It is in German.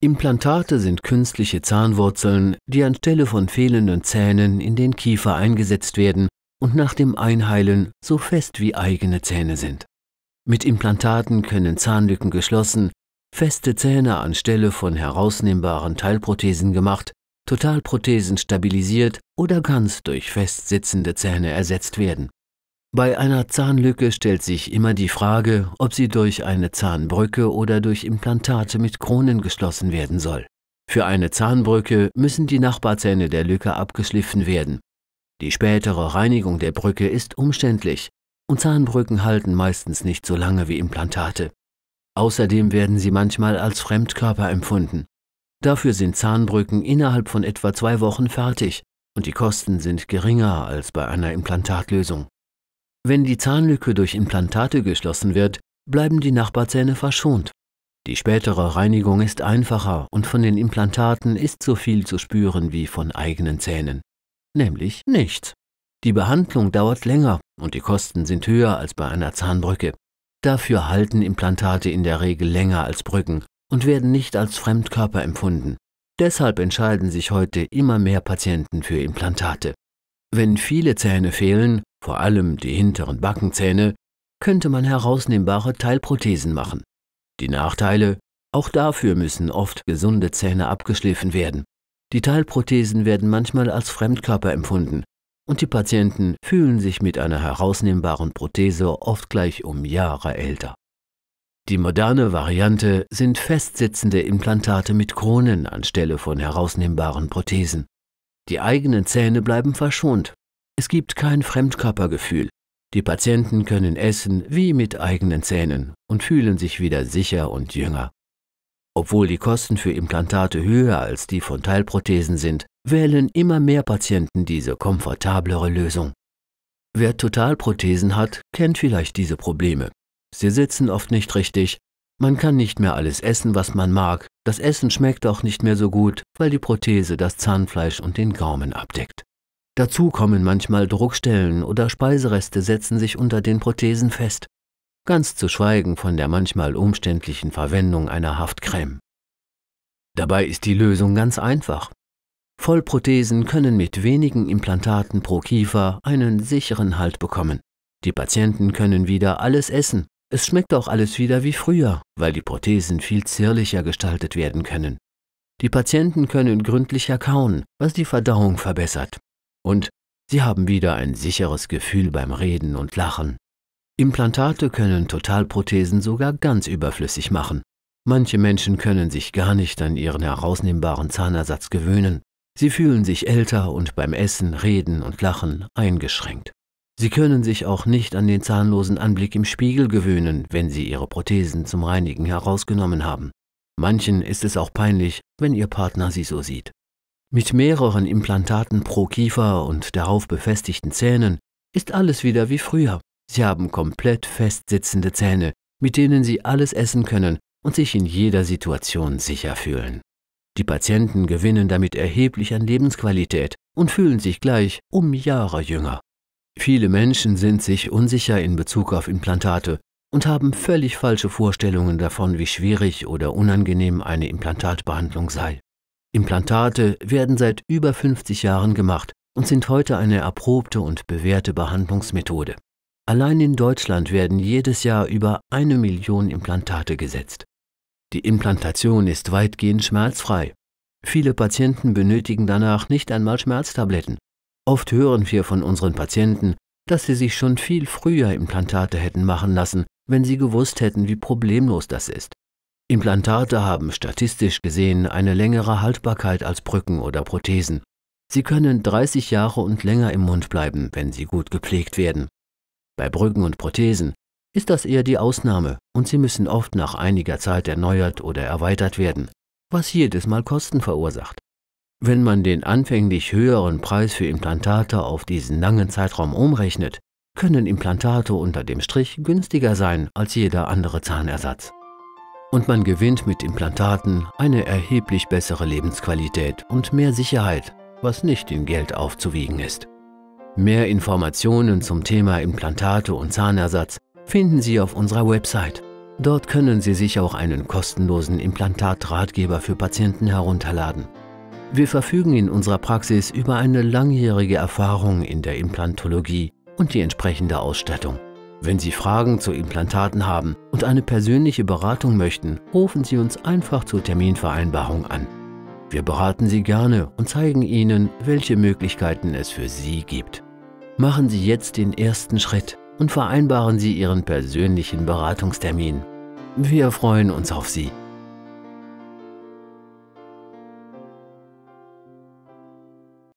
Implantate sind künstliche Zahnwurzeln, die anstelle von fehlenden Zähnen in den Kiefer eingesetzt werden und nach dem Einheilen so fest wie eigene Zähne sind. Mit Implantaten können Zahnlücken geschlossen, feste Zähne anstelle von herausnehmbaren Teilprothesen gemacht, Totalprothesen stabilisiert oder ganz durch festsitzende Zähne ersetzt werden. Bei einer Zahnlücke stellt sich immer die Frage, ob sie durch eine Zahnbrücke oder durch Implantate mit Kronen geschlossen werden soll. Für eine Zahnbrücke müssen die Nachbarzähne der Lücke abgeschliffen werden. Die spätere Reinigung der Brücke ist umständlich und Zahnbrücken halten meistens nicht so lange wie Implantate. Außerdem werden sie manchmal als Fremdkörper empfunden. Dafür sind Zahnbrücken innerhalb von etwa zwei Wochen fertig und die Kosten sind geringer als bei einer Implantatlösung. Wenn die Zahnlücke durch Implantate geschlossen wird, bleiben die Nachbarzähne verschont. Die spätere Reinigung ist einfacher und von den Implantaten ist so viel zu spüren wie von eigenen Zähnen. Nämlich nichts. Die Behandlung dauert länger und die Kosten sind höher als bei einer Zahnbrücke. Dafür halten Implantate in der Regel länger als Brücken und werden nicht als Fremdkörper empfunden. Deshalb entscheiden sich heute immer mehr Patienten für Implantate. Wenn viele Zähne fehlen, vor allem die hinteren Backenzähne, könnte man herausnehmbare Teilprothesen machen. Die Nachteile, auch dafür müssen oft gesunde Zähne abgeschliffen werden. Die Teilprothesen werden manchmal als Fremdkörper empfunden und die Patienten fühlen sich mit einer herausnehmbaren Prothese oft gleich um Jahre älter. Die moderne Variante sind festsitzende Implantate mit Kronen anstelle von herausnehmbaren Prothesen. Die eigenen Zähne bleiben verschont es gibt kein Fremdkörpergefühl. Die Patienten können essen wie mit eigenen Zähnen und fühlen sich wieder sicher und jünger. Obwohl die Kosten für Implantate höher als die von Teilprothesen sind, wählen immer mehr Patienten diese komfortablere Lösung. Wer Totalprothesen hat, kennt vielleicht diese Probleme. Sie sitzen oft nicht richtig, man kann nicht mehr alles essen, was man mag, das Essen schmeckt auch nicht mehr so gut, weil die Prothese das Zahnfleisch und den Gaumen abdeckt. Dazu kommen manchmal Druckstellen oder Speisereste setzen sich unter den Prothesen fest, ganz zu schweigen von der manchmal umständlichen Verwendung einer Haftcreme. Dabei ist die Lösung ganz einfach. Vollprothesen können mit wenigen Implantaten pro Kiefer einen sicheren Halt bekommen. Die Patienten können wieder alles essen. Es schmeckt auch alles wieder wie früher, weil die Prothesen viel zierlicher gestaltet werden können. Die Patienten können gründlicher kauen, was die Verdauung verbessert und Sie haben wieder ein sicheres Gefühl beim Reden und Lachen. Implantate können Totalprothesen sogar ganz überflüssig machen. Manche Menschen können sich gar nicht an ihren herausnehmbaren Zahnersatz gewöhnen. Sie fühlen sich älter und beim Essen, Reden und Lachen eingeschränkt. Sie können sich auch nicht an den zahnlosen Anblick im Spiegel gewöhnen, wenn sie ihre Prothesen zum Reinigen herausgenommen haben. Manchen ist es auch peinlich, wenn ihr Partner sie so sieht. Mit mehreren Implantaten pro Kiefer und darauf befestigten Zähnen ist alles wieder wie früher. Sie haben komplett festsitzende Zähne, mit denen sie alles essen können und sich in jeder Situation sicher fühlen. Die Patienten gewinnen damit erheblich an Lebensqualität und fühlen sich gleich um Jahre jünger. Viele Menschen sind sich unsicher in Bezug auf Implantate und haben völlig falsche Vorstellungen davon, wie schwierig oder unangenehm eine Implantatbehandlung sei. Implantate werden seit über 50 Jahren gemacht und sind heute eine erprobte und bewährte Behandlungsmethode. Allein in Deutschland werden jedes Jahr über eine Million Implantate gesetzt. Die Implantation ist weitgehend schmerzfrei. Viele Patienten benötigen danach nicht einmal Schmerztabletten. Oft hören wir von unseren Patienten, dass sie sich schon viel früher Implantate hätten machen lassen, wenn sie gewusst hätten, wie problemlos das ist. Implantate haben statistisch gesehen eine längere Haltbarkeit als Brücken oder Prothesen. Sie können 30 Jahre und länger im Mund bleiben, wenn sie gut gepflegt werden. Bei Brücken und Prothesen ist das eher die Ausnahme und sie müssen oft nach einiger Zeit erneuert oder erweitert werden, was jedes Mal Kosten verursacht. Wenn man den anfänglich höheren Preis für Implantate auf diesen langen Zeitraum umrechnet, können Implantate unter dem Strich günstiger sein als jeder andere Zahnersatz. Und man gewinnt mit Implantaten eine erheblich bessere Lebensqualität und mehr Sicherheit, was nicht in Geld aufzuwiegen ist. Mehr Informationen zum Thema Implantate und Zahnersatz finden Sie auf unserer Website. Dort können Sie sich auch einen kostenlosen Implantatratgeber für Patienten herunterladen. Wir verfügen in unserer Praxis über eine langjährige Erfahrung in der Implantologie und die entsprechende Ausstattung. Wenn Sie Fragen zu Implantaten haben und eine persönliche Beratung möchten, rufen Sie uns einfach zur Terminvereinbarung an. Wir beraten Sie gerne und zeigen Ihnen, welche Möglichkeiten es für Sie gibt. Machen Sie jetzt den ersten Schritt und vereinbaren Sie Ihren persönlichen Beratungstermin. Wir freuen uns auf Sie.